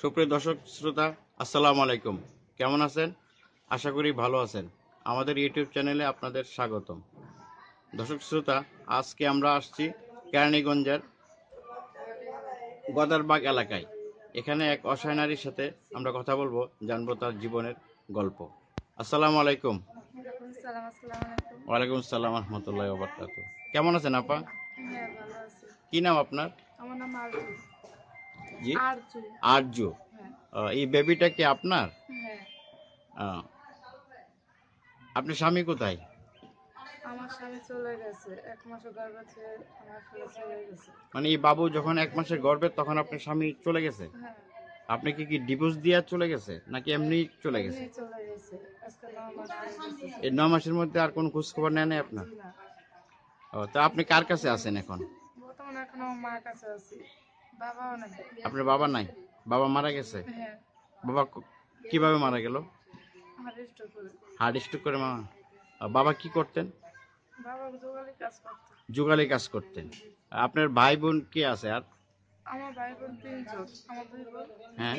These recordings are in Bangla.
সুপ্রিয় দর্শক শ্রোতা আসসালামু আলাইকুম কেমন আছেন আশা করি ভালো আছেন আমাদের ইউটিউব চ্যানেলে আপনাদের স্বাগতম দর্শক শ্রোতা আজকে আমরা আসছি কেরানীগঞ্জের গদারবাগ এলাকায় এখানে এক অসহায় নারীর সাথে আমরা কথা বলবো জানবো তার জীবনের গল্প আসসালামু আলাইকুম ওয়ালাইকুম আসসালাম রহমতুল্লাহ কেমন আছেন আপা হ্যাঁ, কি নাম আপনার আমার নাম জি আর্য হ্যাঁ। এই বেবিটা কি আপনার হ্যাঁ। আপনার স্বামী কোথায় মানে এই বাবু যখন এক মাসের গর্বে তখন আপনার স্বামী চলে গেছে হ্যাঁ। আপনি কি কি ডিভোর্স দিয়ে চলে গেছে নাকি এমনি চলে গেছে এই ন মাসের মধ্যে আর কোনো খোঁজ খবর নেয় না আপনার ও তা আপনি কার কাছে আছেন এখন বর্তমানে এখন মার কাছে আছি আপনার বাবা নাই বাবা মারা গেছে হ্যাঁ। বাবা কিভাবে মারা গেল হার্ট স্ট্রোক করে মারা বাবা কি করতেন যুগালি কাজ করতেন আপনার ভাই বোন কে আছে আর হ্যাঁ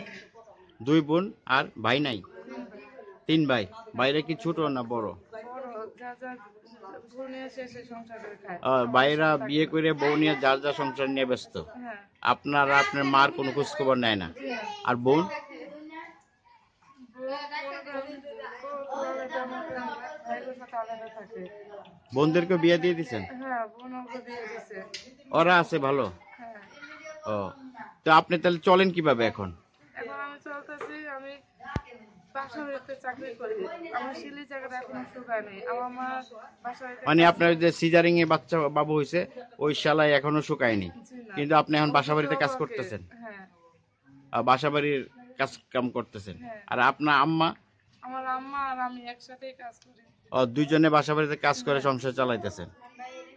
দুই বোন আর ভাই নাই তিন ভাই ভাইরা কি ছোট না বড় ভাইরা বিয়ে করে বউ নিয়ে যার যা সংসার নিয়ে ব্যস্ত হ্যাঁ। আপনার আপনার মার কোনো খোঁজখবর নেয় না আর বোন বোনদেরকে বিয়ে দিয়ে দিচ্ছেন হ্যাঁ, ওরা আছে ভালো হ্যাঁ। ও তো আপনি তাহলে চলেন কিভাবে এখন মানে আপনার যে সিজারিং এ বাচ্চা বাবু হয়েছে ওই শালায় এখনো শুকায়নি কিন্তু আপনি এখন বাসা বাড়িতে কাজ করতেছেন হ্যাঁ বাড়ির কাজ কাম করতেছেন হ্যাঁ। আর আপনার আম্মা আমার আম্মা আর আমি একসাথেই কাজ করি ও দুইজনে বাসা বাড়িতে কাজ করে সংসার চালাইতেছেন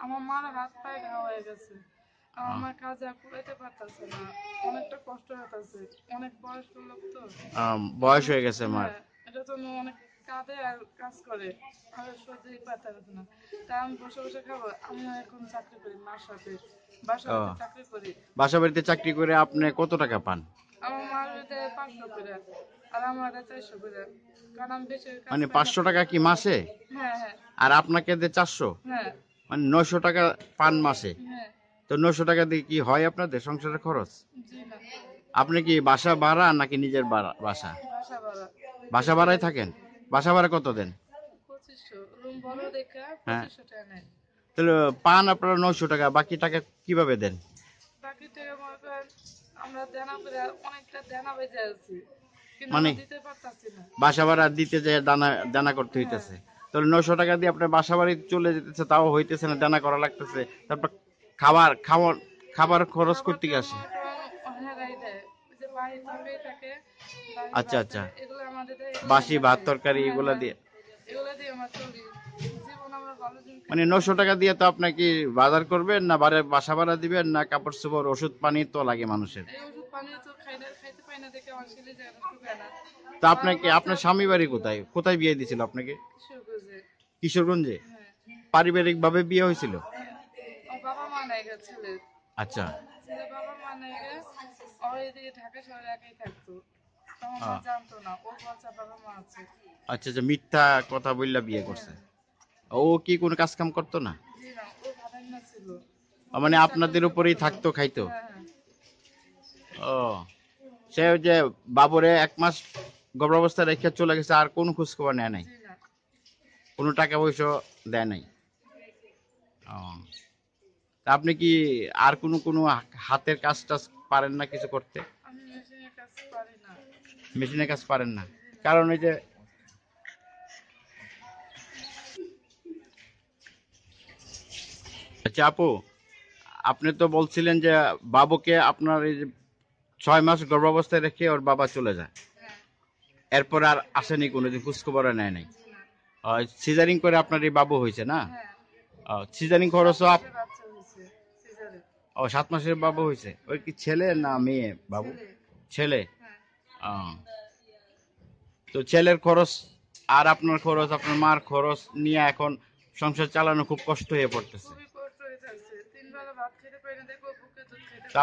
আমার মার হাত পায়ে ঘা হয়ে গেছে আমার কাজ আর পারতাছে না অনেকটা কষ্ট হইতাছে অনেক বয়স্ক লোক তো বয়স হয়ে গেছে হ্যাঁ, এটা তো অনেক কাঁদে আর কাজ করে আর পারতে পারতো না আমি বসে বসে খাবো আমি এখন চাকরি করি মার সাথে বাসা চাকরি করি বাড়িতে চাকরি করে আপনি কত টাকা পান আমার মার বাড়িতে পাঁচশো করে আর আমার চারশো করে কারণ আমি বেশি মানে পাঁচশো টাকা কি মাসে হ্যাঁ হ্যাঁ আর আপনাকে দিয়ে চারশো হ্যাঁ মানে নয়শো টাকা পান মাসে হ্যাঁ তো নশো টাকা দিয়ে কি হয় আপনাদের সংসারের খরচ আপনি কি বাসা ভাড়া নাকি নিজের বাসা বাসা ভাড়ায় থাকেন বাসা ভাড়া কত দেন হ্যাঁ তাহলে পান আপনারা নশো টাকা বাকি টাকা কিভাবে দেন মানে বাসা ভাড়া দিতে যে দানা দানা করতে হইতেছে হ্যাঁ। তাহলে নশো টাকা দিয়ে আপনার বাসা বাড়ি চলে যেতেছে তাও হইতেছে না দানা করা লাগতেছে তারপর খাবার খাবার খাবার খরচ করতে আসে আচ্ছা আচ্ছা বাসি ভাত তরকারি এগুলা দিয়ে মানে নশো টাকা দিয়ে তো আপনাকে বাজার করবেন না বারে বাসা ভাড়া দিবেন না কাপড় চোপড় ওষুধ পানি তো লাগে মানুষের তা আপনাকে আপনার স্বামী বাড়ি কোথায় কোথায় বিয়ে দিয়েছিল আপনাকে কিশোরগঞ্জে পারিবারিক ভাবে বিয়ে হয়েছিল বাবা মা নাই গেছে আচ্ছা ছেলে বাবা মা নাই এদিকে ঢাকা শহরে একাই থাকতো হ্যাঁ। আচ্ছা, আচ্ছা মিথ্যা কথা ও কি কাজ কাম করতো না মানে আপনাদের উপরেই থাকতো খাইতো হ্যাঁ, হ্যাঁ। ও সে যে বাবরে এক মাস গর্ভাবস্থা রেখে চলে গেছে আর খোঁজ খবর নেয় নাই কোনো টাকা পয়সা দেয় নাই ও আপনি কি আর কোনো কোনো হাতের কাজ টাজ পারেন না কিছু করতে মেশিনের কাজ পারেন না কারণ ওই যে আচ্ছা আপু আপনি তো বলছিলেন যে বাবুকে আপনার এই ছয় মাস গর্ভাবস্থায় রেখে ওর বাবা চলে যায় হ্যাঁ। এরপর আর আসেনি কোনোদিন খোঁজখবর নেয় নাই সিজারিং করে আপনার এই বাবু হয়েছে না হ্যাঁ। সিজারিং খরচও ও সাত মাসের বাবু হয়েছে ওই কি ছেলে না মেয়ে বাবু ছেলে হ্যাঁ। তো ছেলের খরচ আর আপনার খরচ আপনার মার খরচ নিয়ে এখন সংসার চালানো খুব কষ্ট হয়ে পড়তেছে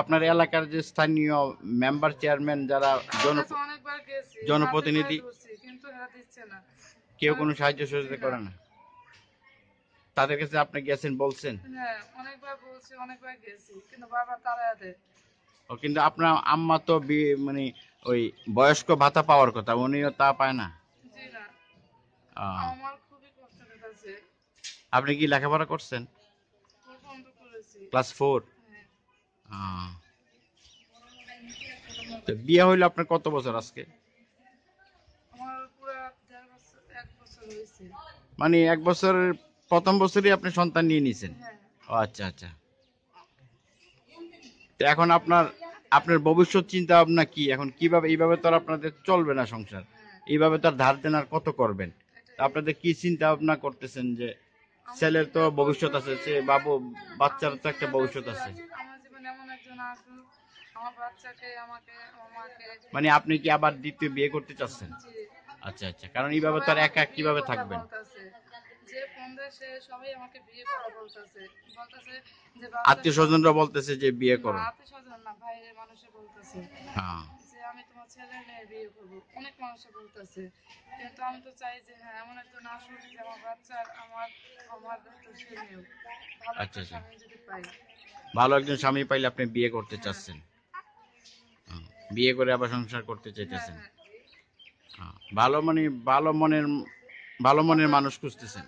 আপনার এলাকার যে স্থানীয় মেম্বার চেয়ারম্যান যারা জনপ্রতিনিধি কেউ কোনো সাহায্য সহযোগিতা করে না তাদের কাছে আপনি গেছেন বলছেন হ্যাঁ, অনেকবার বলছি অনেকবার কিন্তু ও কিন্তু আপনার আম্মা তো মানে ওই বয়স্ক ভাতা পাওয়ার কথা উনিও তা পায় না আপনি কি লেখাপড়া করছেন ক্লাস ফোর হ্যাঁ। তো বিয়ে হইলো আপনার কত বছর আজকে মানে এক বছর প্রথম বছরই আপনি সন্তান নিয়ে নিছেন হ্যাঁ। ও আচ্ছা আচ্ছা এখন আপনার আপনার ভবিষ্যৎ চিন্তা ভাবনা কি এখন কিভাবে এইভাবে তো আর আপনাদের চলবে না সংসার হ্যাঁ। এইভাবে তো আর ধার আর কত করবেন আপনাদের কি চিন্তা ভাবনা করতেছেন যে ছেলের তো ভবিষ্যৎ আছে সে বাবু বাচ্চার তো একটা ভবিষ্যৎ আছে মানে আপনি কি আবার দ্বিতীয় বিয়ে করতে চাচ্ছেন আচ্ছা আচ্ছা কারণ এইভাবে তো আর একা কিভাবে থাকবেন হ্যাঁ। আত্মীয় স্বজনরা বলতেছে যে বিয়ে করো হ্যাঁ। হ্যাঁ, ভালো আচ্ছা, আচ্ছা। ভালো একজন স্বামী পাইলে আপনি বিয়ে করতে চাচ্ছেন বিয়ে করে আবার সংসার করতে চাইতেছেন ভালো মানে ভালো মনের ভালো মনের মানুষ খুঁজতেছেন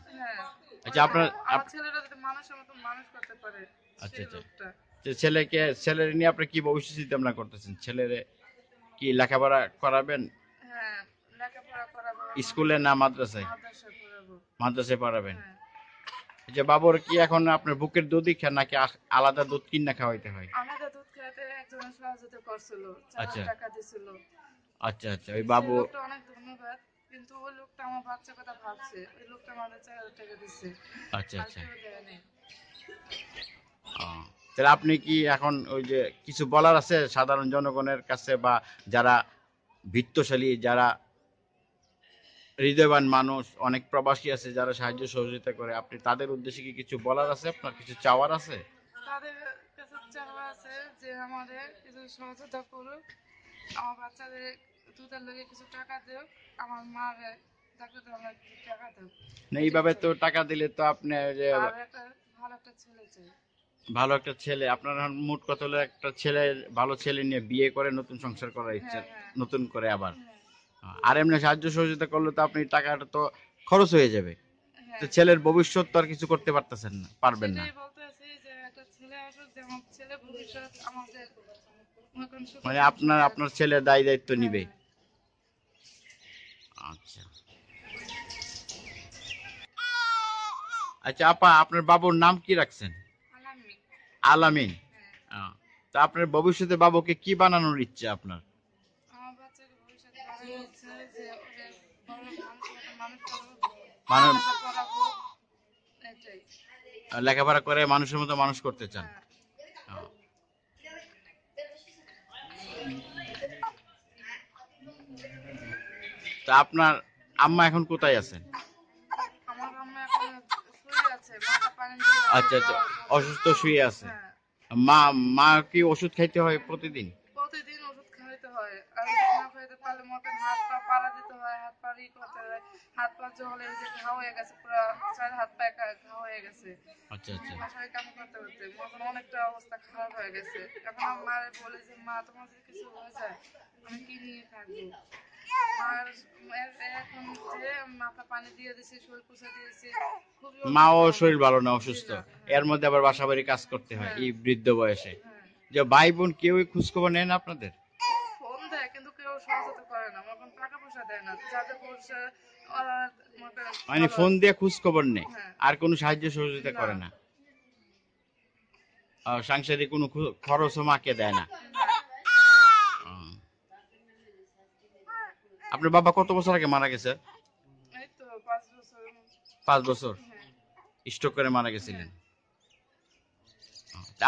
আচ্ছা আপনার যদি মানুষের মতো মানুষ করতে পারে আচ্ছা আচ্ছা ছেলেকে ছেলের নিয়ে আপনি কি ভবিষ্যৎ চিন্তা করতেছেন ছেলেরে কি লেখাপড়া করাবেন হ্যাঁ, স্কুলে না মাদ্রাসায় মাদ্রাসায় পড়াবেন হ্যাঁ। যে বাবুর কি এখন আপনার বুকের দুধই খান নাকি আলাদা দুধ কিনা খাওয়াইতে হয় আলাদা দুধ খাওয়াতে একজন সহযোগিতা করছিল আচ্ছা। টাকা দিছিল আচ্ছা আচ্ছা ওই বাবু অনেক ধন্যবাদ কিন্তু ওই লোকটা আমার বাচ্চা কথা ভাবছে ওই লোকটা আমাদের চার হাজার টাকা দিচ্ছে আচ্ছা আচ্ছা তাহলে আপনি কি এখন ওই যে কিছু বলার আছে সাধারণ জনগণের কাছে বা যারা ভিত্তশালী যারা হৃদয়বান মানুষ অনেক প্রবাসী আছে যারা সাহায্য সহযোগিতা করে আপনি তাদের উদ্দেশ্যে কি কিছু বলার আছে আপনার কিছু চাওয়ার আছে তাদের কাছে চাওয়া আছে যে আমাদের কিছু সহযোগিতা করুক আমার বাচ্চাদের ভালো একটা ছেলে আপনার মোট একটা ছেলে ভালো ছেলে নিয়ে বিয়ে করে নতুন সংসার করার হ্যাঁ, ইচ্ছা হ্যাঁ। নতুন করে আবার হ্যাঁ। আর এমনি সাহায্য সহযোগিতা করলে তো আপনি টাকাটা তো খরচ হয়ে যাবে তো ছেলের ভবিষ্যৎ তো আর কিছু করতে পারতেছেন না পারবেন না মানে আপনার আপনার ছেলে দায় দায়িত্ব নিবে আচ্ছা আচ্ছা আপা আপনার বাবুর নাম কি রাখছেন আলামিন তা আপনার ভবিষ্যতে বাবুকে কি বানানোর ইচ্ছা আপনার লেখাপড়া করে মানুষের মতো মানুষ করতে চান হ্যাঁ। তা আপনার আম্মা এখন কোথায় আছেন আচ্ছা আচ্ছা অসুস্থ শুয়ে আছে হ্যাঁ। মা মা কি ওষুধ খাইতে হয় প্রতিদিন প্রতিদিন ওষুধ খাইতে হয় আর না খাইতে হাত পা পাড়া দিতে হয় হাত পা ই হয় হাত পা জলে ঘা হয়ে গেছে পুরো চার হাত পা ঘা হয়ে গেছে আচ্ছা আচ্ছা বাসায় অনেকটা অবস্থা খারাপ হয়ে গেছে এখন আমার বলে যে মা তোমার কিছু হয়ে যায় আমি কি নিয়ে থাকবো মা শরীর ভালো না অসুস্থ হ্যাঁ, হ্যাঁ। এর মধ্যে আবার বাসা বাড়ি কাজ করতে হয় হ্যাঁ। এই বৃদ্ধ বয়সে যে ভাই বোন খোঁজখবর নেন আপনাদের ফোন মানে ফোন দিয়ে খোঁজ খবর নেই আর কোনো সাহায্য সহযোগিতা করে না সাংসারিক কোনো খরচও মাকে দেয় না আপনার বাবা কত বছর আগে মারা গেছে পাঁচ বছর হ্যাঁ। স্ট্রোক করে মারা গেছিলেন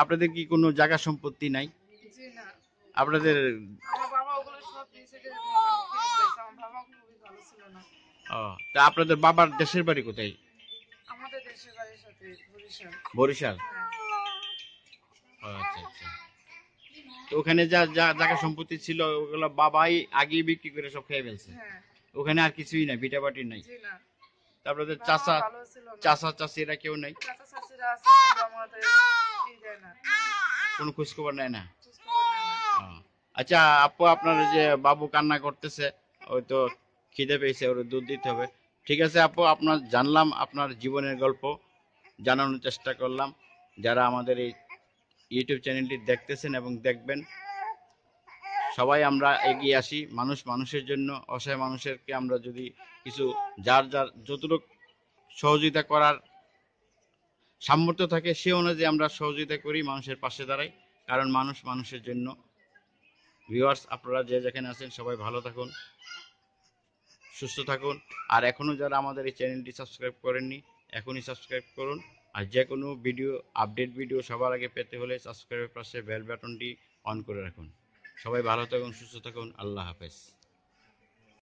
আপনাদের কি কোনো জায়গা সম্পত্তি নাই আপনাদের তা আপনাদের বাবার দেশের বাড়ি কোথায় বরিশাল হ্যাঁ। আচ্ছা আচ্ছা তো ওখানে যা যা যাকে সম্পত্তি ছিল ওগুলো বাবাই আগেই বিক্রি করে সব খেয়ে ফেলছে হ্যাঁ। ওখানে আর কিছুই নাই ভিটা বাটি নাই তারপরে চাচা চাচা এরা কেউ নাই কোনো খোঁজ খবর নেয় না আচ্ছা আপু আপনার যে বাবু কান্না করতেছে ওই তো খিদে পেয়েছে ওর দুধ দিতে হবে ঠিক আছে আপু আপনার জানলাম আপনার জীবনের গল্প জানানোর চেষ্টা করলাম যারা আমাদের এই ইউটিউব চ্যানেলটি দেখতেছেন এবং দেখবেন সবাই আমরা এগিয়ে আসি মানুষ মানুষের জন্য অসহায় মানুষেরকে আমরা যদি কিছু যার যার যতটুক সহযোগিতা করার সামর্থ্য থাকে সে অনুযায়ী আমরা সহযোগিতা করি মানুষের পাশে দাঁড়াই কারণ মানুষ মানুষের জন্য ভিউয়ার্স আপনারা যে যেখানে আছেন সবাই ভালো থাকুন সুস্থ থাকুন আর এখনও যারা আমাদের এই চ্যানেলটি সাবস্ক্রাইব করেননি এখনই সাবস্ক্রাইব করুন আর যে কোনো ভিডিও আপডেট ভিডিও সবার আগে পেতে হলে সাবস্ক্রাইবের পাশে বেল বাটনটি অন করে রাখুন সবাই ভালো থাকুন সুস্থ থাকুন আল্লাহ হাফেজ